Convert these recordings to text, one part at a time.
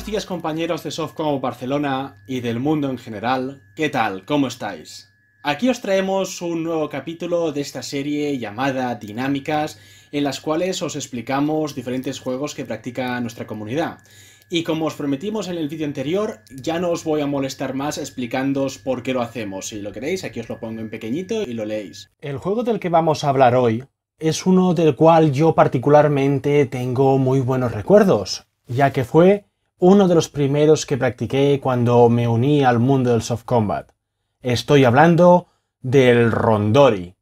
Buenos días compañeros de Softcom Barcelona y del mundo en general, ¿qué tal? ¿Cómo estáis? Aquí os traemos un nuevo capítulo de esta serie llamada Dinámicas, en las cuales os explicamos diferentes juegos que practica nuestra comunidad. Y como os prometimos en el vídeo anterior, ya no os voy a molestar más explicándoos por qué lo hacemos. Si lo queréis, aquí os lo pongo en pequeñito y lo leéis. El juego del que vamos a hablar hoy es uno del cual yo particularmente tengo muy buenos recuerdos, ya que fue uno de los primeros que practiqué cuando me uní al mundo del soft combat. Estoy hablando del Rondori.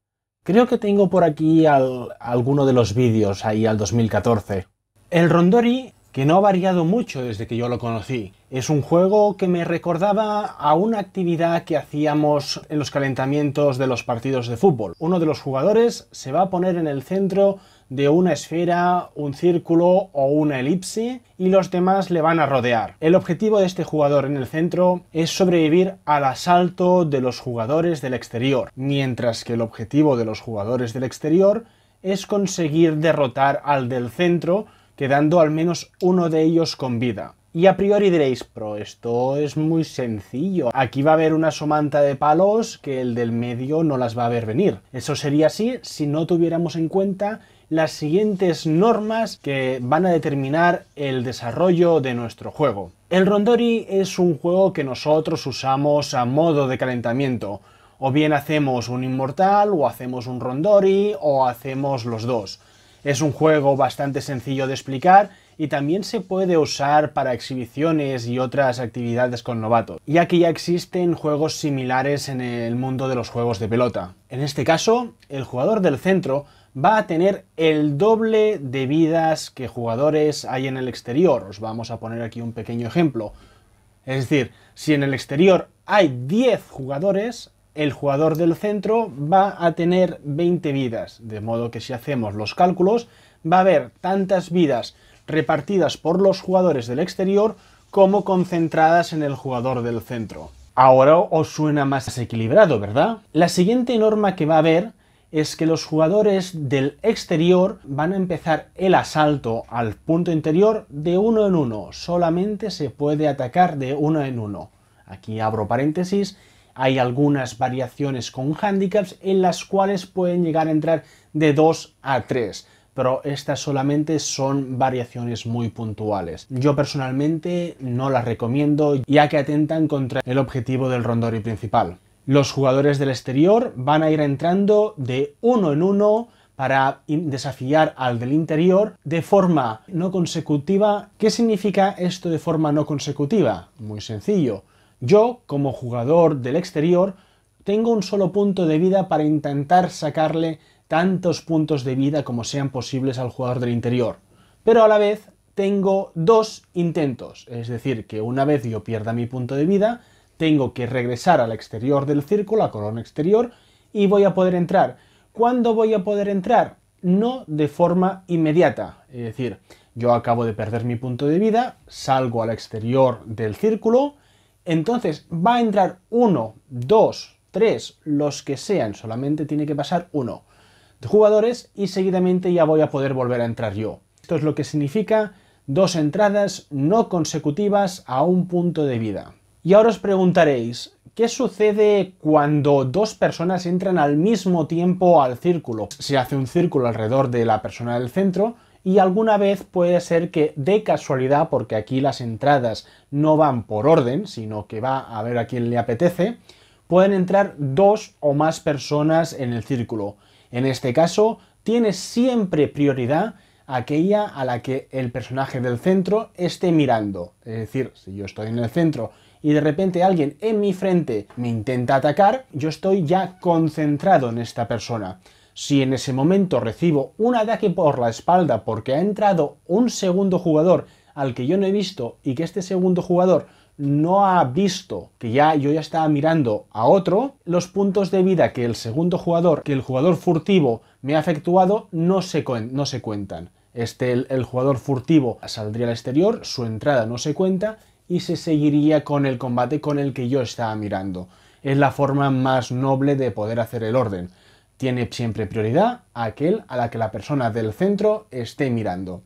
Creo que tengo por aquí alguno de los vídeos ahí al 2014. El Rondori, que no ha variado mucho desde que yo lo conocí, es un juego que me recordaba a una actividad que hacíamos en los calentamientos de los partidos de fútbol. Uno de los jugadores se va a poner en el centro de una esfera, un círculo o una elipse y los demás le van a rodear. El objetivo de este jugador en el centro es sobrevivir al asalto de los jugadores del exterior, mientras que el objetivo de los jugadores del exterior es conseguir derrotar al del centro, quedando al menos uno de ellos con vida. Y a priori diréis, pero esto es muy sencillo. Aquí va a haber una somanta de palos que el del medio no las va a ver venir. Eso sería así si no tuviéramos en cuenta las siguientes normas que van a determinar el desarrollo de nuestro juego. El Rondori es un juego que nosotros usamos a modo de calentamiento. O bien hacemos un inmortal, o hacemos un Rondori, o hacemos los dos. Es un juego bastante sencillo de explicar y también se puede usar para exhibiciones y otras actividades con novatos, ya que ya existen juegos similares en el mundo de los juegos de pelota. En este caso, el jugador del centro va a tener el doble de vidas que jugadores hay en el exterior. Os vamos a poner aquí un pequeño ejemplo. Es decir, si en el exterior hay 10 jugadores, el jugador del centro va a tener 20 vidas. De modo que si hacemos los cálculos, va a haber tantas vidas repartidas por los jugadores del exterior como concentradas en el jugador del centro. Ahora os suena más equilibrado, ¿verdad? La siguiente norma que va a haber es que los jugadores del exterior van a empezar el asalto al punto interior de uno en uno. Solamente se puede atacar de uno en uno. Aquí abro paréntesis. Hay algunas variaciones con handicaps en las cuales pueden llegar a entrar de 2 a 3, pero estas solamente son variaciones muy puntuales. Yo personalmente no las recomiendo ya que atentan contra el objetivo del rondori principal. Los jugadores del exterior van a ir entrando de uno en uno para desafiar al del interior de forma no consecutiva. ¿Qué significa esto de forma no consecutiva? Muy sencillo. Yo, como jugador del exterior, tengo un solo punto de vida para intentar sacarle tantos puntos de vida como sean posibles al jugador del interior. Pero a la vez tengo dos intentos, es decir, que una vez yo pierda mi punto de vida, tengo que regresar al exterior del círculo, a corona exterior, y voy a poder entrar. ¿Cuándo voy a poder entrar? No de forma inmediata, es decir, yo acabo de perder mi punto de vida, salgo al exterior del círculo, entonces va a entrar uno, dos, tres, los que sean, solamente tiene que pasar uno de jugadores y seguidamente ya voy a poder volver a entrar yo. Esto es lo que significa dos entradas no consecutivas a un punto de vida. Y ahora os preguntaréis, ¿qué sucede cuando dos personas entran al mismo tiempo al círculo? Se hace un círculo alrededor de la persona del centro y alguna vez puede ser que de casualidad, porque aquí las entradas no van por orden, sino que va a ver a quién le apetece, pueden entrar dos o más personas en el círculo. En este caso, tiene siempre prioridad aquella a la que el personaje del centro esté mirando. Es decir, si yo estoy en el centro y de repente alguien en mi frente me intenta atacar, yo estoy ya concentrado en esta persona. Si en ese momento recibo un ataque por la espalda porque ha entrado un segundo jugador al que yo no he visto y que este segundo jugador no ha visto que ya yo ya estaba mirando a otro, los puntos de vida que el segundo jugador, que el jugador furtivo me ha efectuado, no se, no se cuentan. Este, el, el jugador furtivo saldría al exterior, su entrada no se cuenta y se seguiría con el combate con el que yo estaba mirando. Es la forma más noble de poder hacer el orden. Tiene siempre prioridad aquel a la que la persona del centro esté mirando.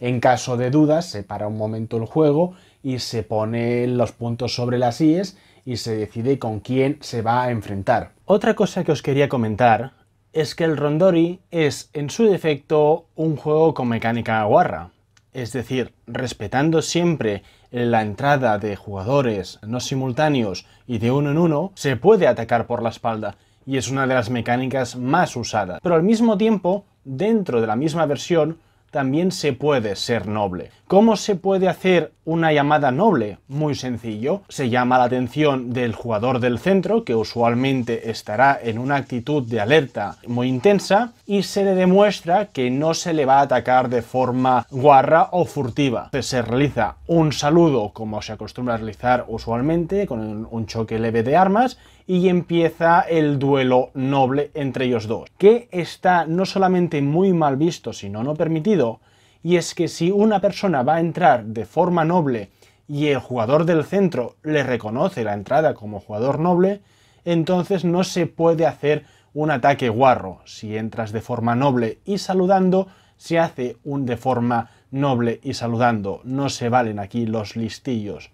En caso de dudas, se para un momento el juego y se pone los puntos sobre las IES y se decide con quién se va a enfrentar. Otra cosa que os quería comentar es que el Rondori es, en su defecto, un juego con mecánica guarra. Es decir, respetando siempre la entrada de jugadores no simultáneos y de uno en uno, se puede atacar por la espalda, y es una de las mecánicas más usadas. Pero al mismo tiempo, dentro de la misma versión, también se puede ser noble. ¿Cómo se puede hacer una llamada noble? Muy sencillo. Se llama la atención del jugador del centro, que usualmente estará en una actitud de alerta muy intensa, y se le demuestra que no se le va a atacar de forma guarra o furtiva. Se realiza un saludo, como se acostumbra a realizar usualmente, con un choque leve de armas, y empieza el duelo noble entre ellos dos, que está no solamente muy mal visto, sino no permitido, y es que si una persona va a entrar de forma noble y el jugador del centro le reconoce la entrada como jugador noble, entonces no se puede hacer un ataque guarro. Si entras de forma noble y saludando, se hace un de forma noble y saludando. No se valen aquí los listillos.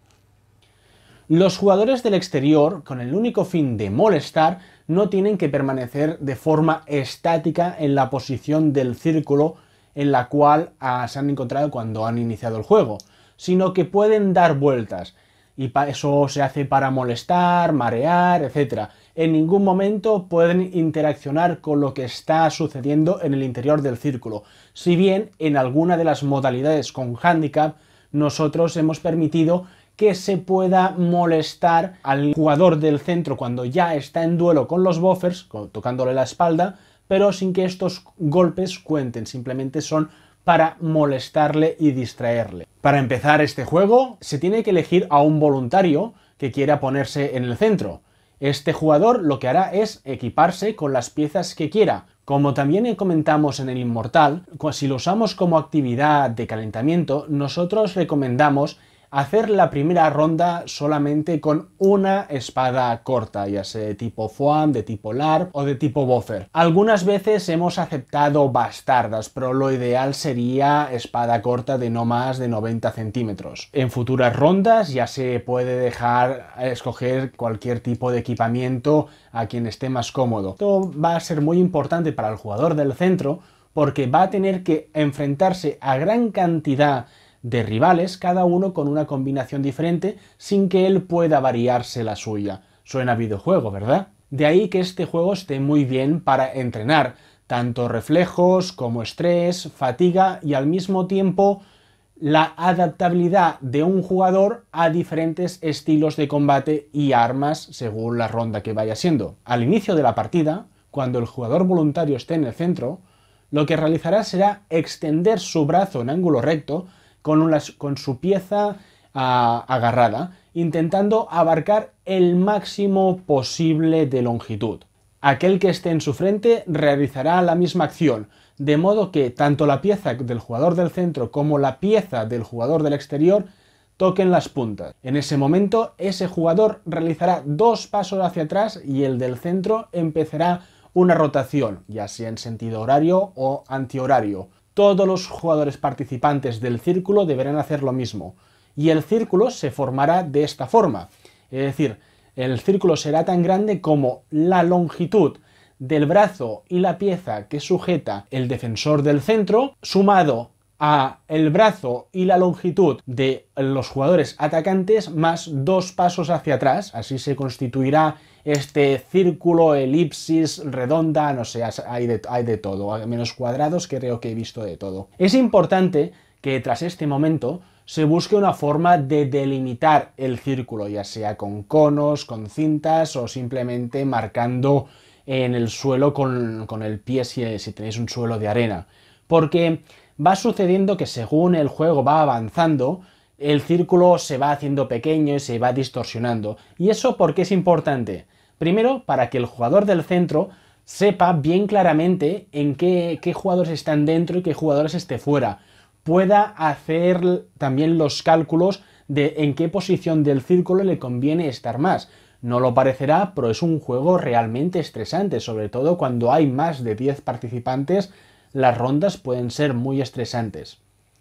Los jugadores del exterior, con el único fin de molestar, no tienen que permanecer de forma estática en la posición del círculo en la cual ah, se han encontrado cuando han iniciado el juego, sino que pueden dar vueltas. Y eso se hace para molestar, marear, etc. En ningún momento pueden interaccionar con lo que está sucediendo en el interior del círculo. Si bien en alguna de las modalidades con handicap, nosotros hemos permitido que se pueda molestar al jugador del centro cuando ya está en duelo con los buffers, tocándole la espalda, pero sin que estos golpes cuenten, simplemente son para molestarle y distraerle. Para empezar este juego, se tiene que elegir a un voluntario que quiera ponerse en el centro. Este jugador lo que hará es equiparse con las piezas que quiera. Como también comentamos en el Inmortal, si lo usamos como actividad de calentamiento, nosotros recomendamos hacer la primera ronda solamente con una espada corta, ya sea de tipo foam, de tipo larp o de tipo buffer. Algunas veces hemos aceptado bastardas, pero lo ideal sería espada corta de no más de 90 centímetros. En futuras rondas ya se puede dejar escoger cualquier tipo de equipamiento a quien esté más cómodo. Esto va a ser muy importante para el jugador del centro porque va a tener que enfrentarse a gran cantidad de rivales, cada uno con una combinación diferente, sin que él pueda variarse la suya. Suena videojuego, ¿verdad? De ahí que este juego esté muy bien para entrenar, tanto reflejos como estrés, fatiga y al mismo tiempo la adaptabilidad de un jugador a diferentes estilos de combate y armas según la ronda que vaya siendo. Al inicio de la partida, cuando el jugador voluntario esté en el centro, lo que realizará será extender su brazo en ángulo recto con, su pieza ah, agarrada, intentando abarcar el máximo posible de longitud. Aquel que esté en su frente realizará la misma acción, de modo que tanto la pieza del jugador del centro como la pieza del jugador del exterior toquen las puntas. En ese momento, ese jugador realizará dos pasos hacia atrás y el del centro empezará una rotación, ya sea en sentido horario o antihorario, todos los jugadores participantes del círculo deberán hacer lo mismo, y el círculo se formará de esta forma. Es decir, el círculo será tan grande como la longitud del brazo y la pieza que sujeta el defensor del centro, sumado a el brazo y la longitud de los jugadores atacantes más dos pasos hacia atrás. Así se constituirá este círculo, elipsis, redonda, no sé, hay de, de todo. menos cuadrados que creo que he visto de todo. Es importante que tras este momento se busque una forma de delimitar el círculo, ya sea con conos, con cintas o simplemente marcando en el suelo con, el pie si, si tenéis un suelo de arena. Porque va sucediendo que según el juego va avanzando, el círculo se va haciendo pequeño y se va distorsionando. ¿Y eso por qué es importante? Primero, para que el jugador del centro sepa bien claramente en qué, qué jugadores están dentro y qué jugadores esté fuera. Pueda hacer también los cálculos de en qué posición del círculo le conviene estar más. No lo parecerá, pero es un juego realmente estresante, sobre todo cuando hay más de 10 participantes las rondas pueden ser muy estresantes.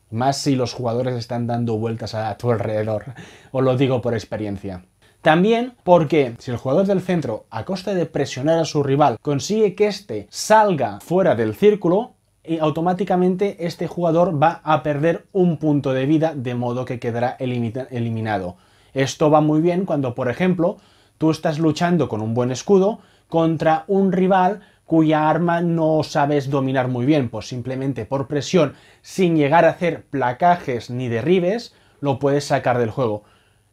Más si los jugadores están dando vueltas a tu alrededor. Os lo digo por experiencia. También porque si el jugador del centro, a costa de presionar a su rival, consigue que éste salga fuera del círculo, y eh, automáticamente este jugador va a perder un punto de vida, de modo que quedará eliminado. Esto va muy bien cuando, por ejemplo, tú estás luchando con un buen escudo contra un rival cuya arma no sabes dominar muy bien, pues simplemente por presión, sin llegar a hacer placajes ni derribes, lo puedes sacar del juego.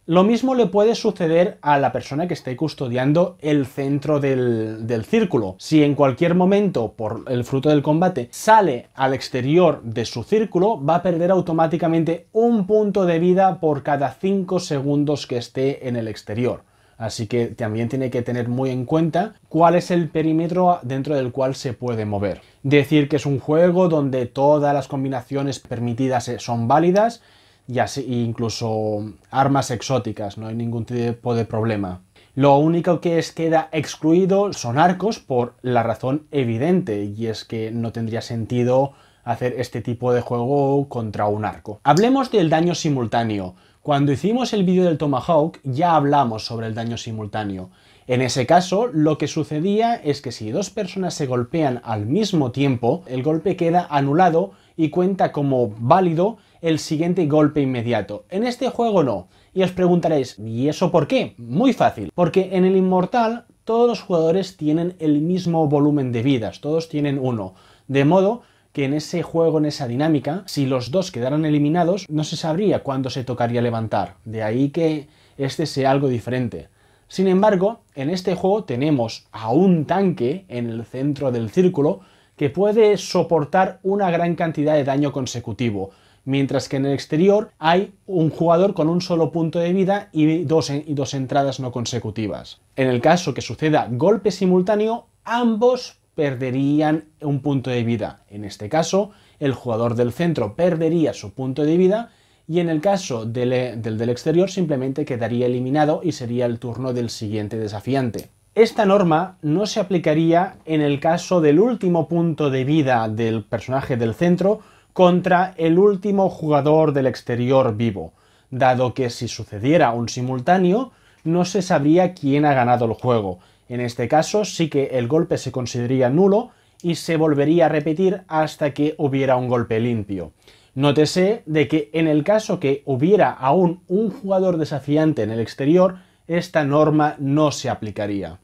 Lo mismo le puede suceder a la persona que esté custodiando el centro del, del, círculo. Si en cualquier momento, por el fruto del combate, sale al exterior de su círculo, va a perder automáticamente un punto de vida por cada 5 segundos que esté en el exterior. Así que también tiene que tener muy en cuenta cuál es el perímetro dentro del cual se puede mover. Decir que es un juego donde todas las combinaciones permitidas eh, son válidas y así incluso armas exóticas, no hay ningún tipo de problema. Lo único que es queda excluido son arcos por la razón evidente y es que no tendría sentido hacer este tipo de juego contra un arco. Hablemos del daño simultáneo. Cuando hicimos el vídeo del Tomahawk ya hablamos sobre el daño simultáneo. En ese caso, lo que sucedía es que si dos personas se golpean al mismo tiempo, el golpe queda anulado y cuenta como válido el siguiente golpe inmediato. En este juego no. Y os preguntaréis, ¿y eso por qué? Muy fácil, porque en el Inmortal todos los jugadores tienen el mismo volumen de vidas, todos tienen uno. De modo que en ese juego, en esa dinámica, si los dos quedaran eliminados, no se sabría cuándo se tocaría levantar. De ahí que este sea algo diferente. Sin embargo, en este juego tenemos a un tanque en el centro del círculo que puede soportar una gran cantidad de daño consecutivo, mientras que en el exterior hay un jugador con un solo punto de vida y dos, entradas no consecutivas. En el caso que suceda golpe simultáneo, ambos perderían un punto de vida. En este caso, el jugador del centro perdería su punto de vida y en el caso eh, del, del, exterior simplemente quedaría eliminado y sería el turno del siguiente desafiante. Esta norma no se aplicaría en el caso del último punto de vida del personaje del centro contra el último jugador del exterior vivo, dado que si sucediera un simultáneo, no se sabría quién ha ganado el juego, en este caso sí que el golpe se consideraría nulo y se volvería a repetir hasta que hubiera un golpe limpio. Nótese de que en el caso que hubiera aún un jugador desafiante en el exterior, esta norma no se aplicaría.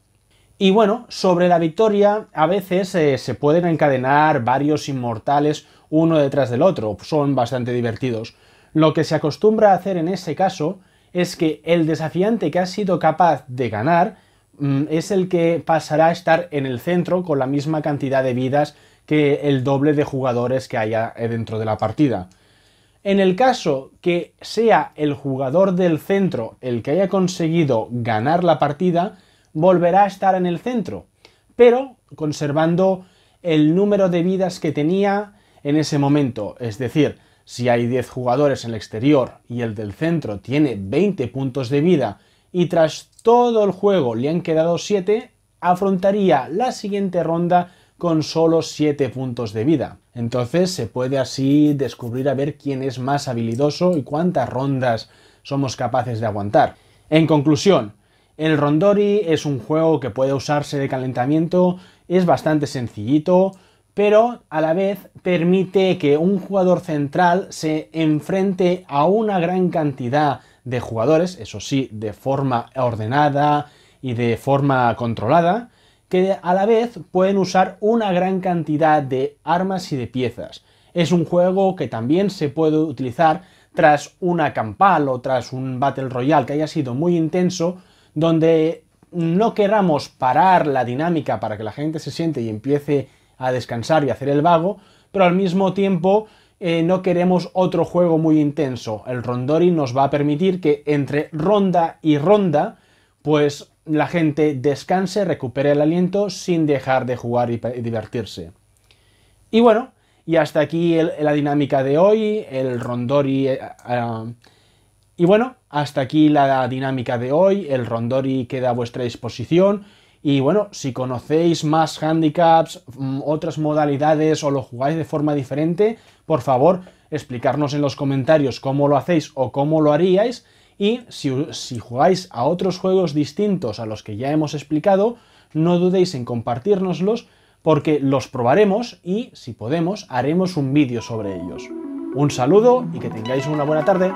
Y bueno, sobre la victoria a veces eh, se pueden encadenar varios inmortales uno detrás del otro, son bastante divertidos. Lo que se acostumbra a hacer en ese caso es que el desafiante que ha sido capaz de ganar Mm, es el que pasará a estar en el centro con la misma cantidad de vidas que el doble de jugadores que haya eh, dentro de la partida. En el caso que sea el jugador del centro el que haya conseguido ganar la partida, volverá a estar en el centro, pero conservando el número de vidas que tenía en ese momento. Es decir, si hay 10 jugadores en el exterior y el del centro tiene 20 puntos de vida y tras todo el juego le han quedado 7, afrontaría la siguiente ronda con solo 7 puntos de vida. Entonces se puede así descubrir a ver quién es más habilidoso y cuántas rondas somos capaces de aguantar. En conclusión, el Rondori es un juego que puede usarse de calentamiento, es bastante sencillito, pero a la vez permite que un jugador central se enfrente a una gran cantidad de jugadores, eso sí, de forma ordenada y de forma controlada, que a la vez pueden usar una gran cantidad de armas y de piezas. Es un juego que también se puede utilizar tras una campal o tras un Battle Royale que haya sido muy intenso, donde no queramos parar la dinámica para que la gente se siente y empiece a descansar y hacer el vago, pero al mismo tiempo eh, no queremos otro juego muy intenso. El Rondori nos va a permitir que entre ronda y ronda, pues la gente descanse, recupere el aliento sin dejar de jugar y, divertirse. Y bueno, y hasta aquí la dinámica de hoy, el Rondori... Eh, ah, y bueno, hasta aquí la dinámica de hoy, el Rondori queda a vuestra disposición. Y bueno, si conocéis más handicaps, mm, otras modalidades o lo jugáis de forma diferente, por favor, explicarnos en los comentarios cómo lo hacéis o cómo lo haríais. Y si, jugáis a otros juegos distintos a los que ya hemos explicado, no dudéis en compartirnoslos porque los probaremos y, si podemos, haremos un vídeo sobre ellos. Un saludo y que tengáis una buena tarde.